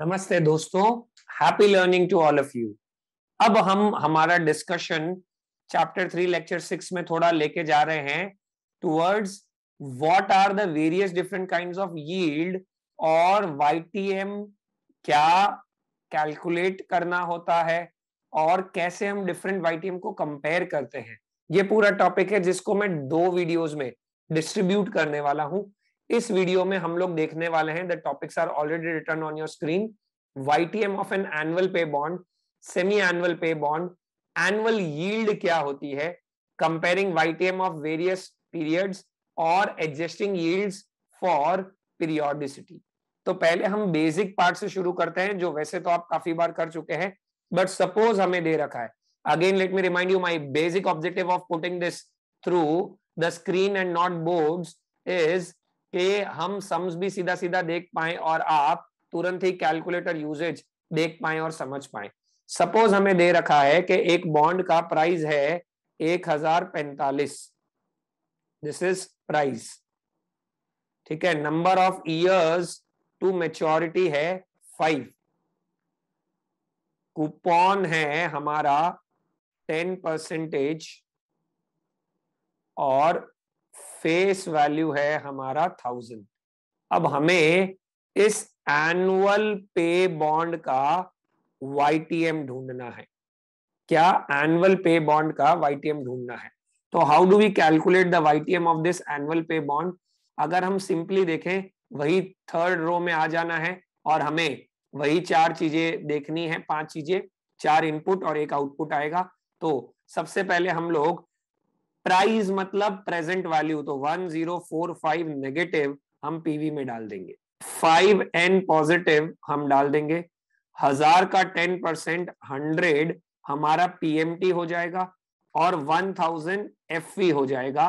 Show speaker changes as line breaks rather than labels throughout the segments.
नमस्ते दोस्तों happy learning to all of you अब हम हमारा discussion chapter three lecture six में थोड़ा लेके जा रहे हैं towards what are the various different kind of yield और वाईटीएम क्या कैलकुलेट करना होता है और कैसे हम डिफरेंट वाईटीएम को कंपेयर करते हैं ये पूरा टॉपिक है जिसको मैं दो वीडियोस में डिस्ट्रीब्यूट करने वाला हूं इस वीडियो में हम लोग देखने वाले हैं the topics are already written on your screen YTM of an annual pay bond semi annual pay bond annual yield क्या होती है comparing YTM of various periods और एडजस्टिंग यील्ड्स फॉर पीरियोडिसिटी तो पहले हम बेसिक पार्ट से शुरू करते हैं जो वैसे तो आप काफी बार कर चुके हैं बट सपोज हमें दे रखा है again let me remind you my basic objective of putting this through the screen and not boards is कि हम सम्स भी सीधा सीधा देख पाए और आप तुरंत ही कैलकुलेटर यूजेज देख पाए और समझ पाए सपोज हमें दे रखा है कि एक बॉन्ड का प्राइस है एक हजार पैंतालीस दिस इज प्राइस ठीक है number of years to maturity है फाइव कूपन है हमारा टेन परसेंटेज और फेस वैल्यू है हमारा थाउजेंड अब हमें इस एनुअल पे बॉन्ड का वाईटीएम ढूंढना है क्या एनुअल पे बॉन्ड का वाईटीएम ढूंढना है तो how do we calculate the YTM of this annual pay bond अगर हम सिंपली देखें वही थर्ड रो में आ जाना है और हमें वही चार चीजें देखनी है पांच चीजें चार इनपुट और एक आउटपुट आएगा तो सबसे पहले हम लोग प्राइस मतलब प्रेजेंट वैल्यू तो 1045 नेगेटिव हम पीवी में डाल देंगे 5n पॉजिटिव हम डाल देंगे हजार का 10 परसेंट हंड्रेड हमारा पीएमटी हो जाएगा और 1000 थाउजेंड हो जाएगा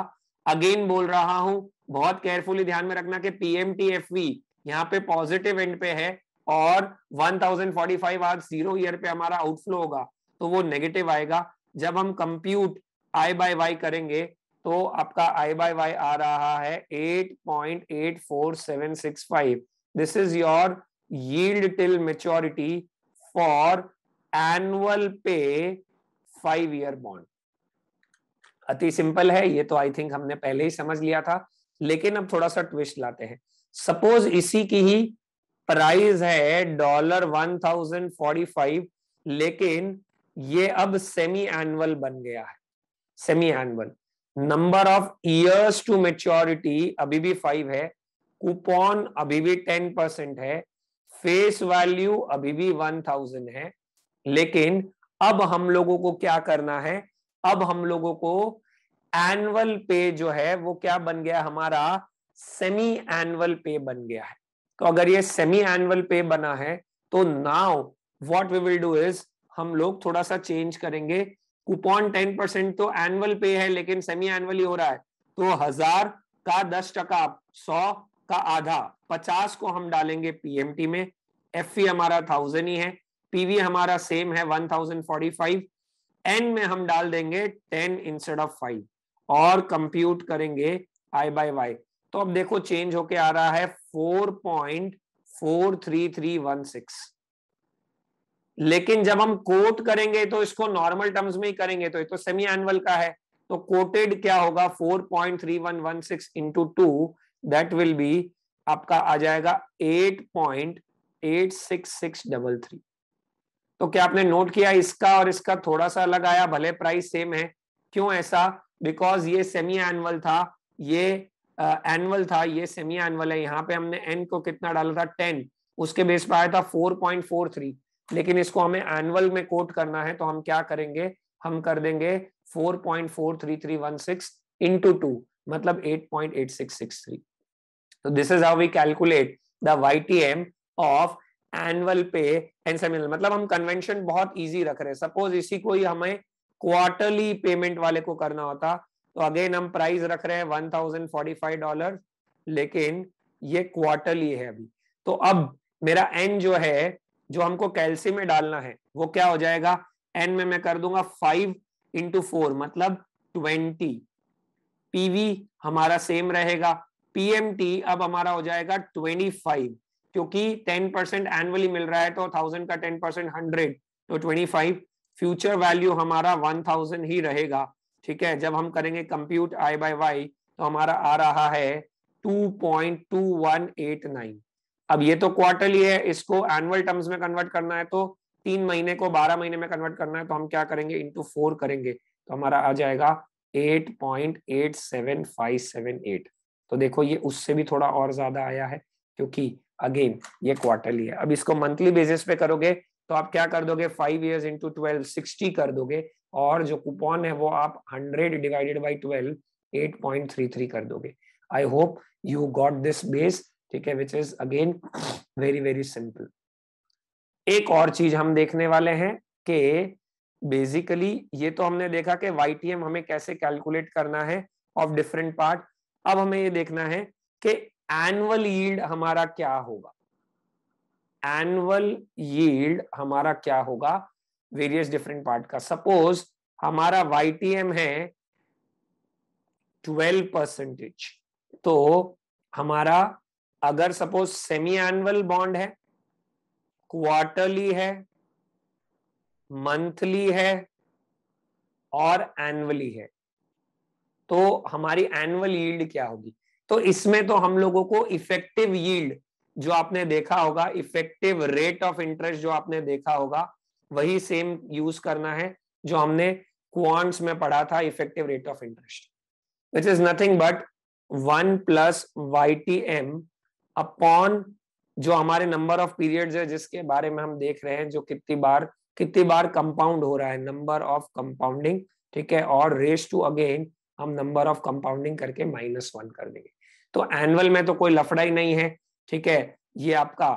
अगेन बोल रहा हूं बहुत केयरफुली ध्यान में रखना कि पीएमटी एफ वी यहाँ पे पॉजिटिव एंड पे है और 1045 आज जीरो ईयर पे हमारा आउटफ्लो होगा तो वो नेगेटिव आएगा जब हम कंप्यूट आई बाय वाई करेंगे तो आपका आई बाय वाई आ रहा है 8.84765 this is your yield till maturity for annual pay five year bond अति सिंपल है ये तो आई थिंक हमने पहले ही समझ लिया था लेकिन अब थोड़ा सा ट्विस्ट लाते हैं सपोज इसी की ही प्राइस है dollar one thousand forty five लेकिन ये अब सेमी एनुअल बन गया है semi annual number of years to maturity अभी भी फाइव है कूपन अभी भी टेन परसेंट है फेस वैल्यू अभी भी वन थाउजेंड है लेकिन अब हम लोगों को क्या करना है अब हम लोगों को एनुअल पे जो है वो क्या बन गया हमारा सेमी एनुअल पे बन गया है तो अगर ये सेमी एनुअल पे बना है तो now what we will do is हम लोग थोड़ा सा चेंज करेंगे कूपन टेन परसेंट तो एनुअल पे है लेकिन सेमी एनुअल हो रहा है तो हजार का दस टका सौ का आधा पचास को हम डालेंगे पीएमटी में एफ e हमारा थाउजेंड ही है पीवी हमारा सेम है one thousand forty five N में हम डाल देंगे टेन इंस्टेड ऑफ फाइव और कंप्यूट करेंगे आई बाय वाई तो अब देखो चेंज होके आ रहा है four point four three three one six लेकिन जब हम कोट करेंगे तो इसको नॉर्मल टर्म्स में ही करेंगे तो ये तो सेमी एनुअल का है तो कोटेड क्या होगा 4.3116 point three one one six into two that will be आपका आ जाएगा थ्री तो क्या आपने नोट किया इसका और इसका थोड़ा सा अलग आया भले प्राइस सेम है क्यों ऐसा बिकॉज ये सेमी एनुअल था ये एनुअल uh, था ये सेमी एनुअल है यहाँ पे हमने एन को कितना डाला था टेन उसके बेस पर आया था फोर पॉइंट फोर थ्री लेकिन इसको हमें एनुअल में कोट करना है तो हम क्या करेंगे हम कर देंगे 4.43316 into 2 मतलब 8.8663 so this is how we calculate the ytm of annual pay and semiannual मतलब हम कन्वेंशन बहुत ईजी रख रहे हैं सपोज इसी को ही हमें क्वार्टरली पेमेंट वाले को करना होता तो अगेन हम प्राइस रख रहे हैं 1045 डॉलर लेकिन ये क्वार्टरली है अभी तो अब मेरा एन जो है जो हमको कैल्सियम में डालना है वो क्या हो जाएगा एन में मैं कर दूंगा फाइव इंटू फोर मतलब ट्वेंटी पीवी हमारा सेम रहेगा पीएमटी अब हमारा हो जाएगा ट्वेंटी फाइव क्योंकि टेन परसेंट एनुअली मिल रहा है तो थाउजेंड का टेन परसेंट हंड्रेड तो ट्वेंटी फाइव फ्यूचर वैल्यू हमारा वन थाउजेंड ही रहेगा ठीक है जब हम करेंगे कंप्यूट आई बाय वाई तो हमारा आ रहा है two point two one eight nine अब ये तो क्वार्टरली है इसको एनुअल टर्म्स में कन्वर्ट करना है तो तीन महीने को बारह महीने में कन्वर्ट करना है तो हम क्या करेंगे इंटू फोर करेंगे तो हमारा आ जाएगा eight point eight seven five seven eight तो देखो ये उससे भी थोड़ा और ज्यादा आया है क्योंकि अगेन ये क्वार्टरली है अब इसको मंथली बेसिस पे करोगे तो आप क्या कर दोगे five years into twelve sixty कर दोगे और जो कूपन है वो आप hundred divided by twelve eight point three three कर दोगे I hope you got this base ठीक है which is again very very simple एक और चीज हम देखने वाले हैं कि बेसिकली ये तो हमने देखा कि वाई हमें कैसे कैलकुलेट करना है ऑफ डिफरेंट पार्ट अब हमें ये देखना है कि एनुअल यील्ड हमारा क्या होगा एनुअल यील्ड हमारा क्या होगा वेरियस डिफरेंट पार्ट का सपोज हमारा वाई है ट्वेल्व परसेंटेज तो हमारा अगर सपोज सेमी एनुअल बॉन्ड है क्वार्टरली है मंथली है और एनुअली है तो हमारी एनुअल यील्ड क्या होगी तो इसमें तो हम लोगों को इफेक्टिव यील्ड जो आपने देखा होगा इफेक्टिव रेट ऑफ इंटरेस्ट जो आपने देखा होगा वही सेम यूज करना है जो हमने क्वांट्स में पढ़ा था effective rate of interest which is nothing but one plus Y T M upon जो हमारे नंबर ऑफ पीरियड्स है जिसके बारे में हम देख रहे हैं जो कितनी बार कितनी बार कंपाउंड हो रहा है नंबर ऑफ कंपाउंडिंग ठीक है और रेस टू अगेन हम नंबर ऑफ कंपाउंडिंग करके माइनस वन कर देंगे तो एनुअल में तो कोई लफड़ा ही नहीं है ठीक है ये आपका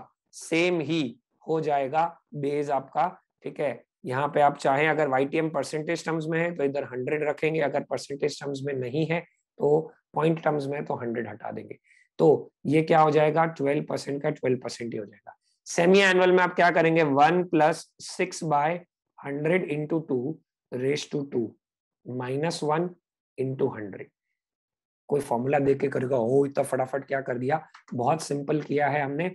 सेम ही हो जाएगा बेस आपका ठीक है यहाँ पे आप चाहें अगर वाईटीएम परसेंटेज टर्म्स में है तो इधर हंड्रेड रखेंगे अगर परसेंटेज टर्म्स में नहीं है तो पॉइंट टर्म्स में तो हंड्रेड हटा देंगे तो ये क्या हो जाएगा ट्वेल्व परसेंट का ट्वेल्व परसेंट ही हो जाएगा सेमी एनुअल में आप क्या करेंगे one plus six by hundred into two raise to two minus one into hundred कोई फॉर्मूला देख के करेगा ओ इतना फटाफट क्या कर दिया बहुत सिंपल किया है हमने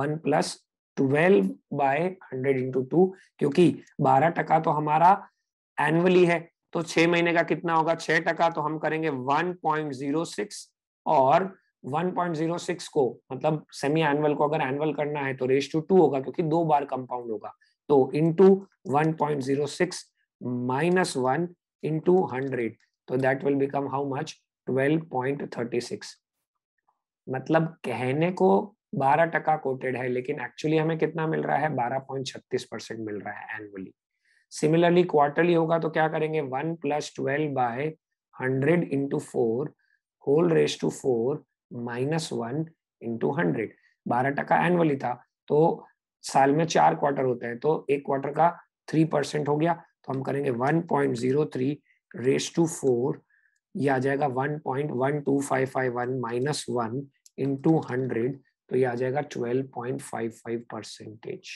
one plus twelve by hundred into two क्योंकि बारह टका तो हमारा एनुअली है तो छह महीने का कितना होगा छह टका तो हम करेंगे वन पॉइंट जीरो सिक्स और 1.06 को मतलब सेमी एनुअल को अगर एनुअल करना है तो रेस टू टू होगा क्योंकि दो बार कंपाउंड होगा तो into one point zero six minus one into hundred तो that will become how much twelve point thirty six मतलब कहने को बारह टका कोटेड है लेकिन एक्चुअली हमें कितना मिल रहा है बारह पॉइंट छत्तीस परसेंट मिल रहा है एनुअली सिमिलरली क्वार्टरली होगा तो क्या करेंगे one plus twelve by hundred into four whole raise to four minus one into hundred बारह टका एनुअली था तो साल में चार क्वार्टर होते हैं तो एक क्वार्टर का थ्री परसेंट हो गया तो हम करेंगे one point zero three raise to four ये आ जाएगा one point one two five five one minus one into hundred तो ये आ जाएगा twelve point five five percentage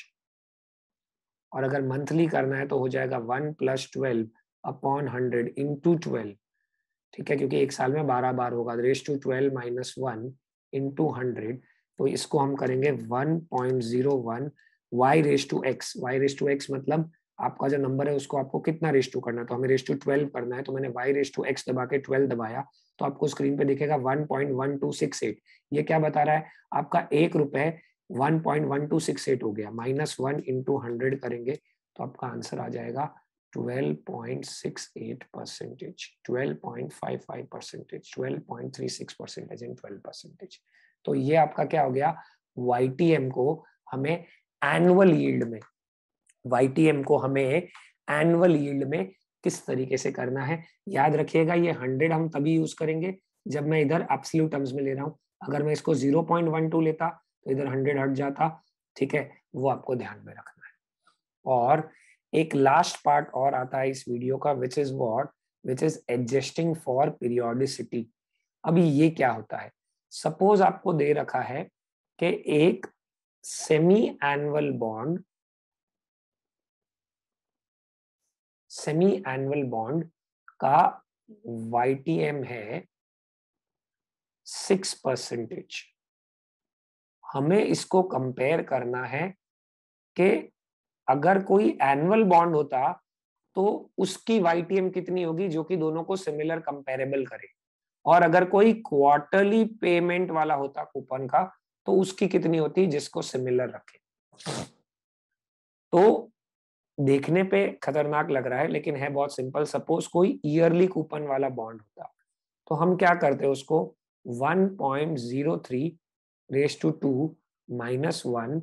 और अगर मंथली करना है तो हो जाएगा one plus twelve upon hundred into twelve ठीक है क्योंकि एक साल में बारह बार होगा raise to twelve minus one into hundred तो इसको हम करेंगे one point zero one Y raise to X Y raise to X मतलब आपका जो नंबर है उसको आपको कितना रेस टू करना है तो हमें रेस टू ट्वेल्व करना है तो मैंने वाई रेस टू एक्स दबा के ट्वेल्व दबाया तो आपको स्क्रीन पे दिखेगा one point one two six eight ये क्या बता रहा है आपका एक रुपए one point one two six eight हो गया माइनस वन इंटू हंड्रेड करेंगे तो आपका आंसर आ जाएगा 12.68 percentage 12.55 percentage 12.36 percentage and 12 percentage तो ये आपका क्या हो गया वाईटीएम को हमें एनुअल यील्ड में वाईटीएम को हमें एनुअल यील्ड में किस तरीके से करना है याद रखिएगा ये हंड्रेड हम तभी यूज करेंगे जब मैं इधर एब्सोल्यूट टर्म्स में ले रहा हूं अगर मैं इसको 0.12 लेता तो इधर 100 हट जाता ठीक है वो आपको ध्यान में रखना है और एक लास्ट पार्ट और आता है इस वीडियो का which is what which is adjusting for periodicity अभी ये क्या होता है सपोज आपको दे रखा है कि एक semi annual bond semi annual bond का वाईटीएम है सिक्स परसेंटेज हमें इसको कंपेयर करना है कि अगर कोई एनुअल बॉन्ड होता तो उसकी वाईटीएम कितनी होगी जो कि दोनों को सिमिलर कंपेरेबल करे और अगर कोई क्वार्टरली पेमेंट वाला होता कूपन का तो उसकी कितनी होती जिसको सिमिलर रखे तो देखने पे खतरनाक लग रहा है लेकिन है बहुत सिंपल सपोज कोई ईयरली कूपन वाला बॉन्ड होता तो हम क्या करते हैं उसको 1.03 raise to two minus one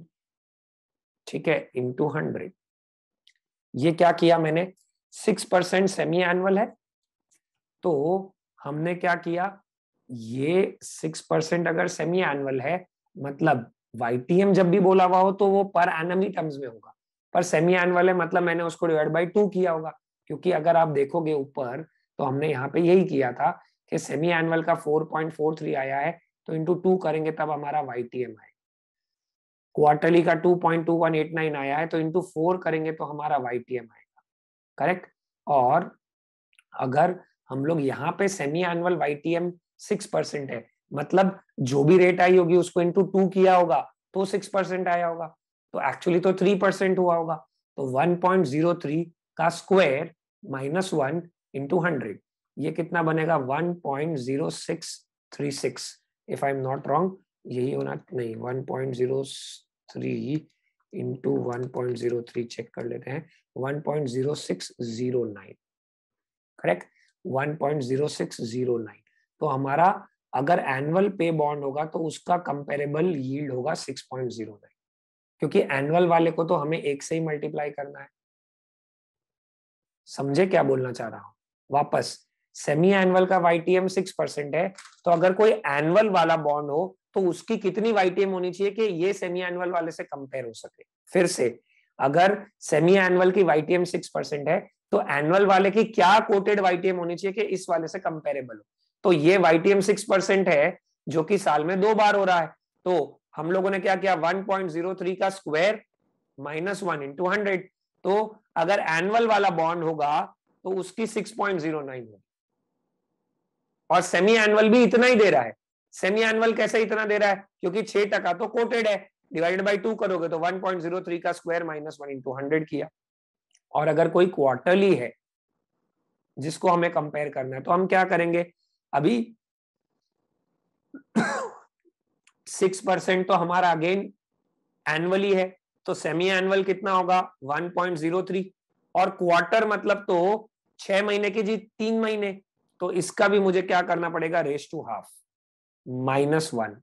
ठीक है इंटू हंड्रेड ये क्या किया मैंने सिक्स परसेंट सेमी एनुअल है तो हमने क्या किया ये सिक्स परसेंट अगर सेमी एनुअल है मतलब YTM जब भी बोला हुआ हो तो वो पर एनम ही टर्म्स में होगा पर सेमी एनुअल है मतलब मैंने उसको डिवाइड बाई टू किया होगा क्योंकि अगर आप देखोगे ऊपर तो हमने यहाँ पे यही किया था कि सेमी एनुअल का थ्री आया है तो इंटू टू करेंगे तब हमारा वाईटीएम आएगा क्वार्टरली का 2.2189 आया है तो इंटू फोर करेंगे तो हमारा वाई आएगा करेक्ट और अगर हम लोग यहाँ पे semi annual Y T M six percent है मतलब जो भी रेट आई होगी उसको इंटू टू किया होगा तो सिक्स परसेंट आया होगा तो एक्चुअली तो थ्री परसेंट हुआ होगा तो वन पॉइंट जीरो थ्री का square minus one into hundred ये कितना बनेगा one point zero six three six if I am not wrong यही होना नहीं one point zero three into one point zero three check कर लेते हैं one point zero six zero nine correct one point zero six zero nine तो हमारा अगर annual pay bond होगा तो उसका कंपेरेबल यील्ड होगा सिक्स पॉइंट जीरो नाइन क्योंकि एनुअल वाले को तो हमें एक से ही मल्टीप्लाई करना है समझे क्या बोलना चाह रहा हूं वापस सेमी एनुअल का Y T M six percent है तो अगर कोई एनुअल वाला बॉन्ड हो तो उसकी कितनी वाईटीएम होनी चाहिए कि ये सेमी एनुअल वाले से कंपेयर हो सके फिर से अगर सेमी एनुअल की वाईटीएम सिक्स परसेंट है तो एनुअल वाले की क्या कोटेड वाईटीएम होनी चाहिए कि इस वाले से कंपेरेबल हो तो ये वाईटीएम सिक्स परसेंट है जो कि साल में दो बार हो रहा है तो हम लोगों ने क्या किया वन पॉइंट जीरो थ्री का square minus one into hundred तो अगर एनुअल वाला बॉन्ड होगा तो उसकी सिक्स पॉइंट जीरो नाइन होगी और सेमी एनुअल भी इतना ही दे रहा है सेमी एनुअल कैसे इतना दे रहा है क्योंकि छह टका तो कोटेड है डिवाइडेड बाई टू करोगे तो वन पॉइंट जीरो थ्री का square minus one into hundred किया और अगर कोई क्वार्टरली है जिसको हमें कंपेयर करना है तो हम क्या करेंगे अभी सिक्स परसेंट तो हमारा अगेन एनुअली है तो सेमी एनुअल कितना होगा वन पॉइंट जीरो थ्री और क्वार्टर मतलब तो छह महीने के जी तीन महीने तो इसका भी मुझे क्या करना पड़ेगा raise to half minus one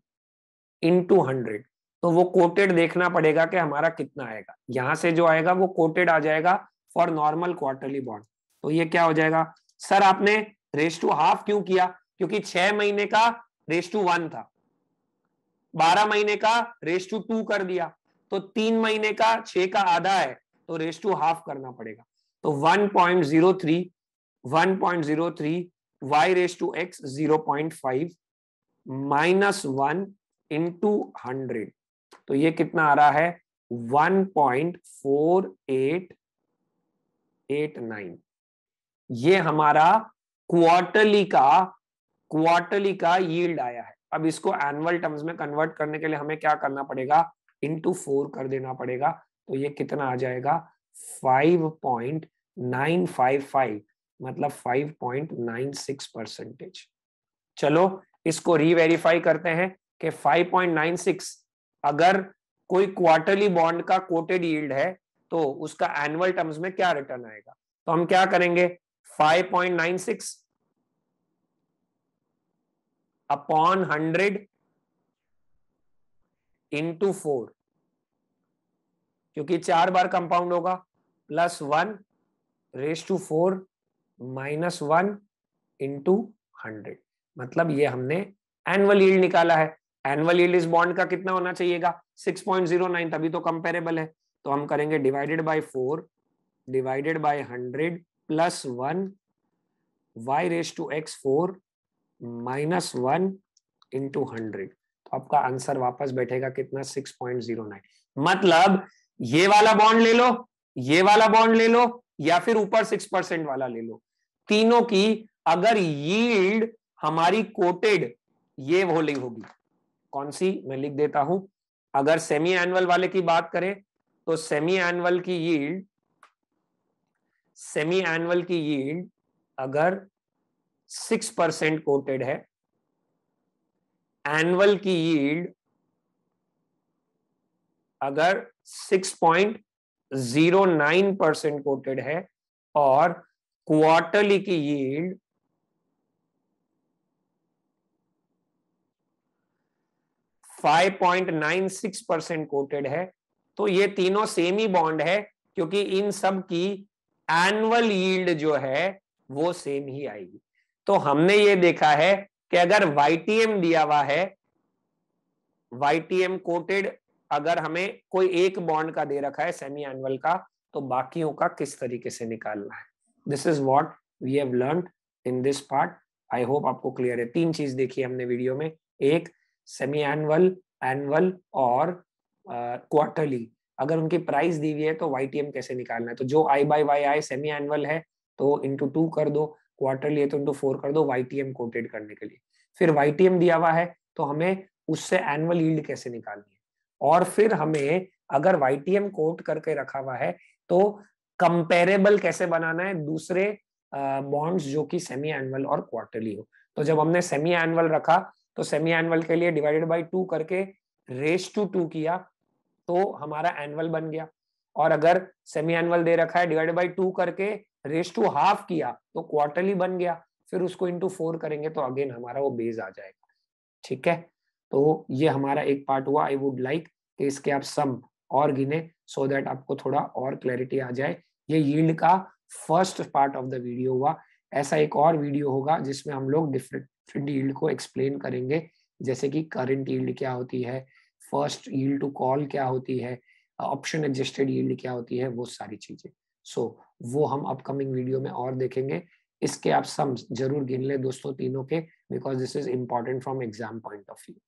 into hundred तो वो कोटेड देखना पड़ेगा कि हमारा कितना आएगा यहां से जो आएगा वो कोटेड आ जाएगा फॉर नॉर्मल क्वार्टरली बॉन्ड तो ये क्या हो जाएगा सर आपने रेस टू हाफ क्यों किया क्योंकि छह महीने का रेस टू वन था बारह महीने का रेस टू टू कर दिया तो तीन महीने का छह का आधा है तो रेस टू हाफ करना पड़ेगा तो one point zero three one point zero three Y raise to X zero point five minus one into hundred तो ये कितना आ रहा है one point four eight eight nine ये हमारा क्वार्टरली का क्वार्टरली का यील्ड आया है अब इसको एनुअल टर्म्स में कन्वर्ट करने के लिए हमें क्या करना पड़ेगा इंटू फोर कर देना पड़ेगा तो ये कितना आ जाएगा five point nine five five मतलब five point nine six percentage चलो इसको रीवेरीफाई करते हैं कि 5.96 अगर कोई क्वार्टरली बॉन्ड का कोटेड यील्ड है तो उसका एनुअल टर्म्स में क्या रिटर्न आएगा तो हम क्या करेंगे 5.96 अपॉन हंड्रेड इंटू फोर क्योंकि चार बार कंपाउंड होगा plus one raise to four minus one into hundred मतलब ये हमने एनुअल ईल्ड निकाला है एनुअल ईल्ड इस बॉन्ड का कितना होना चाहिएगा 6.09 तभी तो कंपेरेबल है तो हम करेंगे divided by four divided by hundred plus one Y raise to X four minus one into hundred तो आपका आंसर वापस बैठेगा कितना 6.09 मतलब ये वाला बॉन्ड ले लो ये वाला बॉन्ड ले लो या फिर ऊपर सिक्स परसेंट वाला ले लो तीनों की अगर यील्ड हमारी कोटेड ये होलिंग होगी कौन सी मैं लिख देता हूं अगर सेमी एनुअल वाले की बात करें तो सेमी एनुअल की यील्ड सेमी एनुअल की यील्ड अगर सिक्स परसेंट कोटेड है एनुअल की यील्ड अगर six point zero nine percent quoted है और क्वार्टरली की यील्ड 5.96 परसेंट कोटेड है तो ये तीनों सेम ही बॉन्ड है क्योंकि इन सब की एनुअल यील्ड जो है वो सेम ही आएगी तो हमने ये देखा है कि अगर वाई दिया हुआ है वाई कोटेड अगर हमें कोई एक बॉन्ड का दे रखा है सेमी एनुअल का तो बाकियों का किस तरीके से निकालना है this is what we have learn in this part I hope आपको क्लियर है तीन चीज देखी हमने वीडियो में एक सेमी एनुअल एनुअल और क्वार्टरली अगर उनकी प्राइस दी हुई है तो वाई कैसे निकालना है तो जो I by Y I semi annual है तो इंटू टू कर दो क्वार्टरली है तो इंटू फोर कर दो वाई कोटेड करने के लिए फिर वाई दिया हुआ है तो हमें उससे एनुअल यील्ड कैसे निकालनी है और फिर हमें अगर वाई कोट करके रखा हुआ है तो कंपेरेबल कैसे बनाना है दूसरे बॉन्ड्स जो कि सेमी एनुअल और क्वार्टरली हो तो जब हमने सेमी एनुअल रखा तो सेमी एनुअल के लिए डिवाइडेड बाई टू करके रेस टू टू किया तो हमारा एनुअल बन गया और अगर सेमी एनुअल दे रखा है डिवाइडेड बाई टू करके रेस टू हाफ किया तो क्वार्टरली बन गया फिर उसको इंटू फोर करेंगे तो अगेन हमारा वो बेस आ जाएगा ठीक है तो ये हमारा एक पार्ट हुआ आई वुड लाइक कि इसके आप सम और गिने सो so दैट आपको थोड़ा और क्लैरिटी आ जाए ये यील्ड का first part of the video हुआ ऐसा एक और वीडियो होगा जिसमें हम लोग डिफरेंट डिफरेंट यील्ड को एक्सप्लेन करेंगे जैसे कि करंट यील्ड क्या होती है फर्स्ट यील्ड टू कॉल क्या होती है ऑप्शन एडजस्टेड यील्ड क्या होती है वो सारी चीजें सो so, वो हम अपकमिंग वीडियो में और देखेंगे इसके आप सम जरूर गिन ले दोस्तों तीनों के because this is important from exam point of view